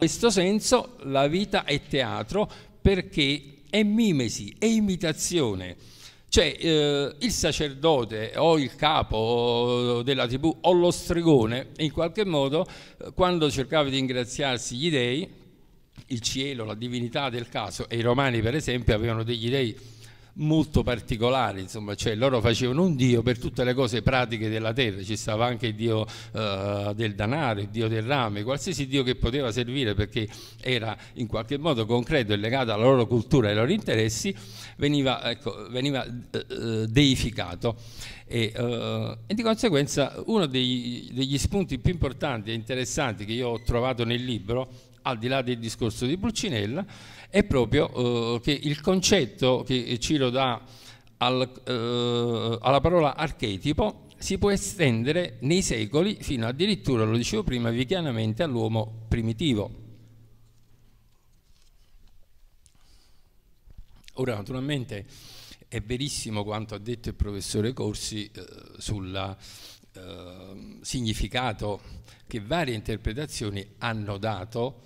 In questo senso la vita è teatro perché è mimesi, è imitazione. Cioè eh, il sacerdote o il capo della tribù o lo stregone, in qualche modo, eh, quando cercava di ingraziarsi gli dei, il cielo, la divinità del caso, e i romani per esempio avevano degli dei molto particolari, insomma, cioè loro facevano un dio per tutte le cose pratiche della terra, ci stava anche il dio eh, del danaro, il dio del rame, qualsiasi dio che poteva servire perché era in qualche modo concreto e legato alla loro cultura e ai loro interessi, veniva, ecco, veniva eh, eh deificato. E, eh, e, di conseguenza uno dei, degli spunti più importanti e interessanti che io ho trovato nel libro al di là del discorso di Pulcinella, è proprio eh, che il concetto che Ciro dà al, eh, alla parola archetipo si può estendere nei secoli fino addirittura, lo dicevo prima, vichianamente all'uomo primitivo. Ora, naturalmente, è verissimo quanto ha detto il professore Corsi eh, sul eh, significato che varie interpretazioni hanno dato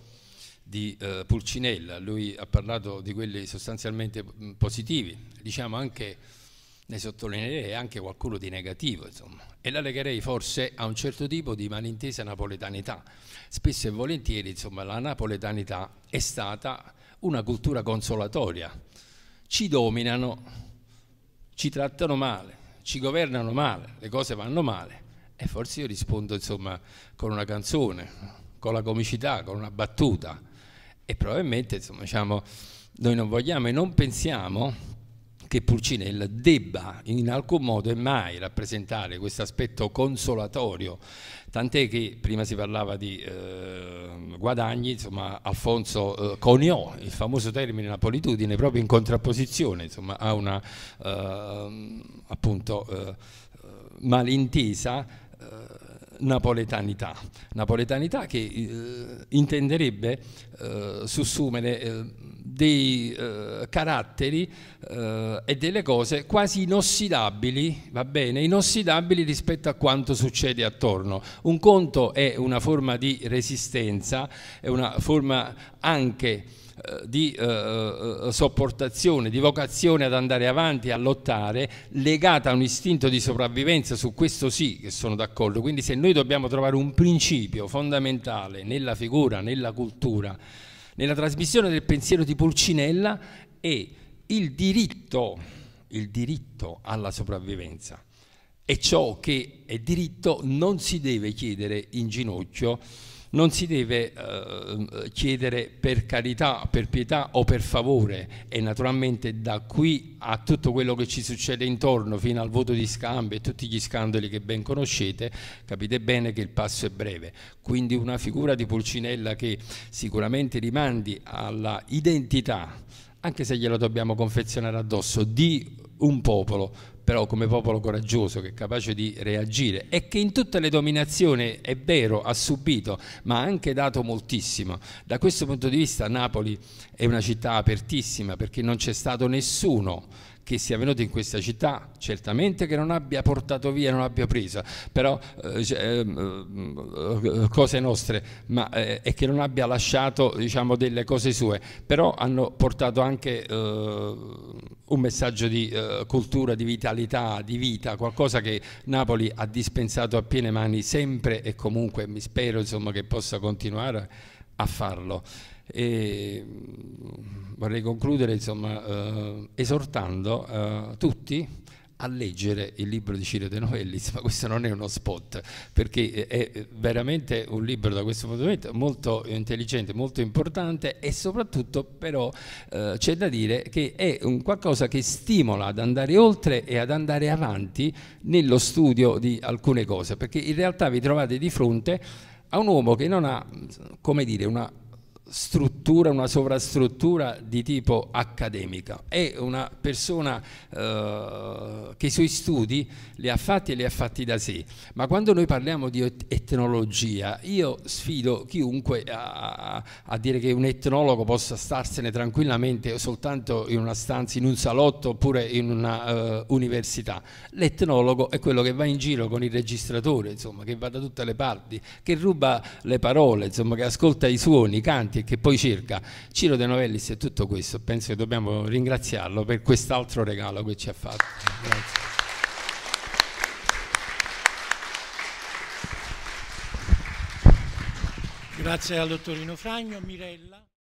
di eh, Pulcinella, lui ha parlato di quelli sostanzialmente mm, positivi, diciamo anche, ne sottolineerei anche qualcuno di negativo, insomma. e la legherei forse a un certo tipo di malintesa napoletanità. Spesso e volentieri, insomma, la napoletanità è stata una cultura consolatoria. Ci dominano, ci trattano male, ci governano male, le cose vanno male. E forse io rispondo, insomma, con una canzone, con la comicità, con una battuta e probabilmente, insomma, diciamo, noi non vogliamo e non pensiamo che Pulcinella debba in alcun modo e mai rappresentare questo aspetto consolatorio, tant'è che prima si parlava di eh, guadagni, insomma Alfonso eh, coniò il famoso termine la politudine proprio in contrapposizione insomma, a una ehm, eh, appunto, eh, malintesa napoletanità, napoletanità che eh, intenderebbe eh, sussumere eh, dei eh, caratteri eh, e delle cose quasi inossidabili, va bene, inossidabili rispetto a quanto succede attorno. Un conto è una forma di resistenza, è una forma anche eh, di eh, eh, eh, sopportazione, di vocazione ad andare avanti, a lottare, legata a un istinto di sopravvivenza, su questo sì che sono d'accordo. Quindi se noi dobbiamo trovare un principio fondamentale nella figura, nella cultura, nella trasmissione del pensiero di Pulcinella è il diritto, il diritto alla sopravvivenza. E ciò che è diritto non si deve chiedere in ginocchio non si deve eh, chiedere per carità, per pietà o per favore e naturalmente da qui a tutto quello che ci succede intorno fino al voto di scambio e tutti gli scandali che ben conoscete, capite bene che il passo è breve. Quindi una figura di Pulcinella che sicuramente rimandi alla identità, anche se glielo dobbiamo confezionare addosso, di un popolo però come popolo coraggioso che è capace di reagire e che in tutte le dominazioni, è vero, ha subito, ma ha anche dato moltissimo. Da questo punto di vista Napoli è una città apertissima perché non c'è stato nessuno che sia venuto in questa città, certamente che non abbia portato via, non abbia preso, però eh, cioè, ehm, eh, cose nostre, ma, eh, e che non abbia lasciato diciamo, delle cose sue, però hanno portato anche eh, un messaggio di eh, cultura, di vitalità, di vita, qualcosa che Napoli ha dispensato a piene mani sempre e comunque mi spero insomma, che possa continuare a farlo. E mm, vorrei concludere insomma, eh, esortando eh, tutti a leggere il libro di Ciro De Novellis, ma questo non è uno spot, perché è veramente un libro da questo punto di vista molto intelligente, molto importante e soprattutto però eh, c'è da dire che è un qualcosa che stimola ad andare oltre e ad andare avanti nello studio di alcune cose, perché in realtà vi trovate di fronte a un uomo che non ha, come dire, una struttura, una sovrastruttura di tipo accademica. È una persona eh, che i suoi studi li ha fatti e li ha fatti da sé, ma quando noi parliamo di etnologia, io sfido chiunque a, a dire che un etnologo possa starsene tranquillamente soltanto in una stanza, in un salotto oppure in una eh, università. L'etnologo è quello che va in giro con il registratore, insomma, che va da tutte le parti, che ruba le parole, insomma, che ascolta i suoni, i canti, che, che poi cerca. Ciro De Novellis e tutto questo, penso che dobbiamo ringraziarlo per quest'altro regalo che ci ha fatto. Grazie. Grazie al dottorino Fragno, Mirella.